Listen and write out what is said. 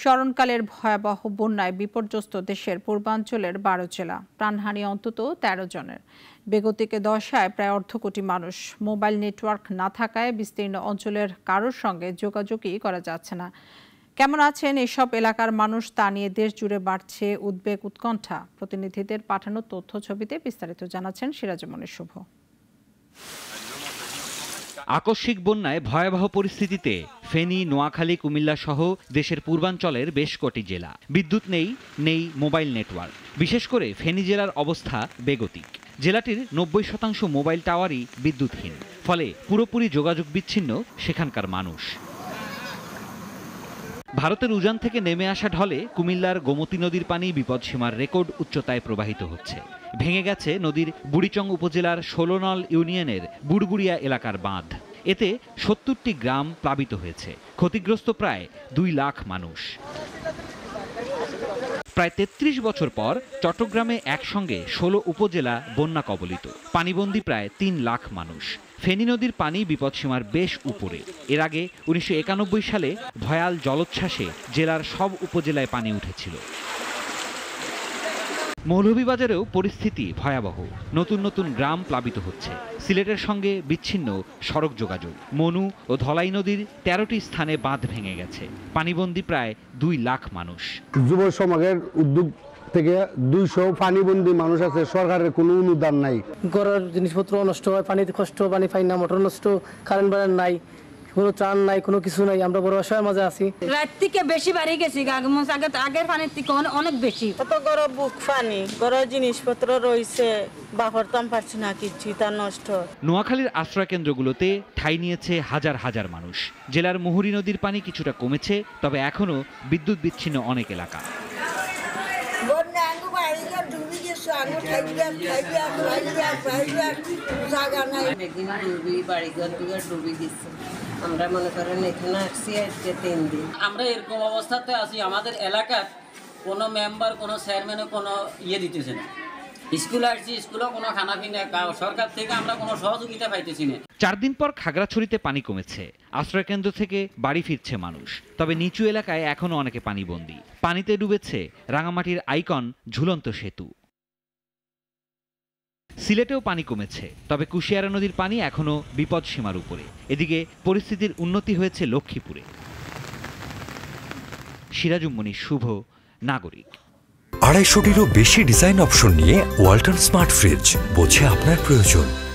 স্মরণকালের ভয়াবহ বন্যায় বিপর্যস্ত দেশের পূর্বাঞ্চলের বারো জেলা প্রাণহানি অন্তত ১৩ জনের বেগতিকে দশায় প্রায় অর্ধকোটি মানুষ মোবাইল নেটওয়ার্ক না থাকায় বিস্তীর্ণ অঞ্চলের কারোর সঙ্গে যোগাযোগই করা যাচ্ছে না কেমন আছেন এসব এলাকার মানুষ তা নিয়ে দেশ জুড়ে বাড়ছে উদ্বেগ উৎকণ্ঠা প্রতিনিধিদের পাঠানো তথ্য ছবিতে বিস্তারিত জানাচ্ছেন সিরাজমনের শুভ আকস্মিক বন্যায় ভয়াবহ পরিস্থিতিতে ফেনী নোয়াখালী কুমিল্লাসহ দেশের পূর্বাঞ্চলের বেশ কটি জেলা বিদ্যুৎ নেই নেই মোবাইল নেটওয়ার্ক বিশেষ করে ফেনী জেলার অবস্থা বেগতিক জেলাটির নব্বই শতাংশ মোবাইল টাওয়ারই বিদ্যুৎহীন ফলে পুরোপুরি যোগাযোগ বিচ্ছিন্ন সেখানকার মানুষ ভারতের উজান থেকে নেমে আসা ঢলে কুমিল্লার গোমতী নদীর পানি বিপদসীমার রেকর্ড উচ্চতায় প্রবাহিত হচ্ছে ভেঙে গেছে নদীর বুড়িচং উপজেলার ষোলনল ইউনিয়নের বুড়বুড়িয়া এলাকার বাঁধ এতে সত্তরটি গ্রাম প্লাবিত হয়েছে ক্ষতিগ্রস্ত প্রায় দুই লাখ মানুষ প্রায় ৩৩ বছর পর চট্টগ্রামে একসঙ্গে ১৬ উপজেলা বন্যা কবলিত পানিবন্দী প্রায় তিন লাখ মানুষ ফেনী নদীর পানি বিপদসীমার বেশ উপরে এর আগে উনিশশো সালে ভয়াল জলোচ্ছ্বাসে জেলার সব উপজেলায় পানি উঠেছিল মৌলভীবাজারেও পরিস্থিতি ভয়াবহ নতুন নতুন গ্রাম প্লাবিত হচ্ছে সিলেটের সঙ্গে বিচ্ছিন্ন সড়ক যোগাযোগ মনু ও ধলাই নদীর তেরোটি স্থানে বাঁধ ভেঙে গেছে পানিবন্দী প্রায় দুই লাখ মানুষ যুব সমাজের উদ্যোগ থেকে দুইশো পানিবন্দী মানুষ আছে সরকারের কোনো অনুদান নাই ঘরের জিনিসপত্র নষ্ট হয় পানিতে কষ্ট পানি পাই না মোটর নষ্ট কারেন্ট বারেন্ট নাই কোনো ত্রাণ নাই কোনো কিছু নাই আমরা বড় অসহায় মাঝে আছি রাত থেকে বেশি বাড়ি গেছি আগের পানির থেকে অনেক বেশি কত গরো বুক পানি গরো জিনিসপত্র রয়েছে বাহরতাম পারছি না কিছু তা নষ্ট নোয়াখালীর আশ্রয় কেন্দ্রগুলোতে ঠাই নিয়েছে হাজার হাজার মানুষ জেলার মুহুরী নদীর পানি কিছুটা কমেছে তবে এখনো বিদ্যুৎ বিচ্ছিন্ন অনেক এলাকা ডুবি গেছে আমরা মনে করেন এখানে আসছি আজকে তিন দিন আমরা এরকম অবস্থাতে আছি আমাদের এলাকার কোনো মেম্বার কোনো চেয়ারম্যানে কোনো ইয়ে দিতেছে না স্কুল আসছি স্কুলেও কোনো খানা পিনা সরকার থেকে আমরা কোনো সহযোগিতা পাইতেছি না পর খাগড়াছড়িতে পানি কমেছে আশ্রয়কেন্দ্র থেকে বাড়ি ফিরছে মানুষ তবে নিচু এলাকায় এখনও অনেকে পানিবন্দী পানিতে ডুবেছে রাঙামাটির আইকন ঝুলন্ত সেতু সিলেটেও পানি কমেছে তবে কুশিয়ারা নদীর পানি এখনও বিপদসীমার উপরে এদিকে পরিস্থিতির উন্নতি হয়েছে লক্ষ্মীপুরে সিরাজুমণি শুভ নাগরিক আড়াইশোটিরও বেশি ডিজাইন অপশন নিয়ে ওয়াল্টন স্মার্ট ফ্রিজ বোঝে আপনার প্রয়োজন